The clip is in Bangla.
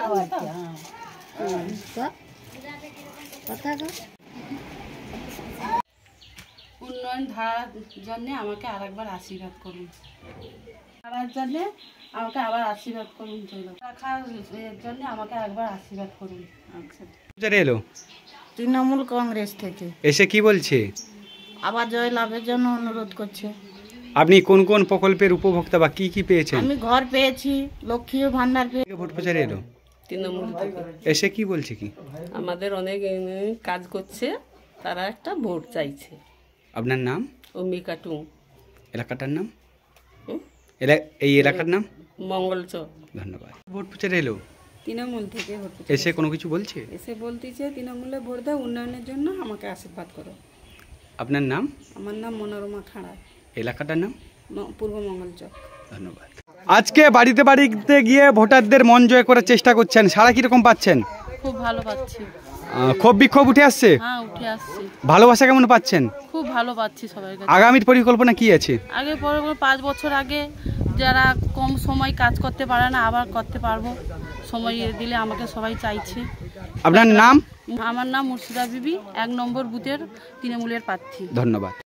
আচ্ছা, উন্নয়ন ধারার জন্যে আমাকে আর একবার আশীর্বাদ করুন ধারার জন্যে আমাকে আবার আশীর্বাদ করুন রাখার জন্য আমাকে একবার আশীর্বাদ করুন আচ্ছা এলো তৃণমূল কংগ্রেস থেকে এসে কি বলছে আবার জয় লাভের জন্য অনুরোধ করছে আপনি কোন কোন প্রকল্পের উপভোক্তা বা কি কি পেয়েছেন আমি ঘর পেয়েছি লক্ষ্মী ভান্ডার পেয়ে ভোট প্রচারে এলো তৃণমূল থেকে এসে কি বলছে কি আমাদের অনেক কাজ করছে তারা একটা ভোট চাইছে আপনার নাম অম্বিকা টু এলাকাটার নাম এই এলাকার নাম মঙ্গলচক ধন্যবাদ ভোট প্রচারে এলো তৃণমূল থেকে এসে কোনো কিছু বলছে এসে বলতেছে তৃণমূলে ভোট দাও উন্নয়নের জন্য আমাকে আশীর্বাদ করো আপনার নাম আমার নাম মনোরমা খাঁড়া এলাকাটার নাম পূর্ব মঙ্গলচক ধন্যবাদ আজকে বাড়িতে বাড়িতে গিয়ে ভোটারদের মন জয় করার চেষ্টা করছেন সারা কিরকম পাচ্ছেন খুব ভালো পাচ্ছি ক্ষোভ বিক্ষোভ উঠে আসছে হ্যাঁ, উঠে আসছে ভালোবাসা কেমন পাচ্ছেন খুব ভালো পাচ্ছি সবাই আগামীর পরিকল্পনা কি আছে আগে পাঁচ বছর আগে যারা কম সময় কাজ করতে পারে না আবার করতে পারবো সময় দিলে আমাকে সবাই চাইছে আপনার নাম আমার নাম মুর্শিদা বিবি এক নম্বর বুথের তৃণমূলের প্রার্থী ধন্যবাদ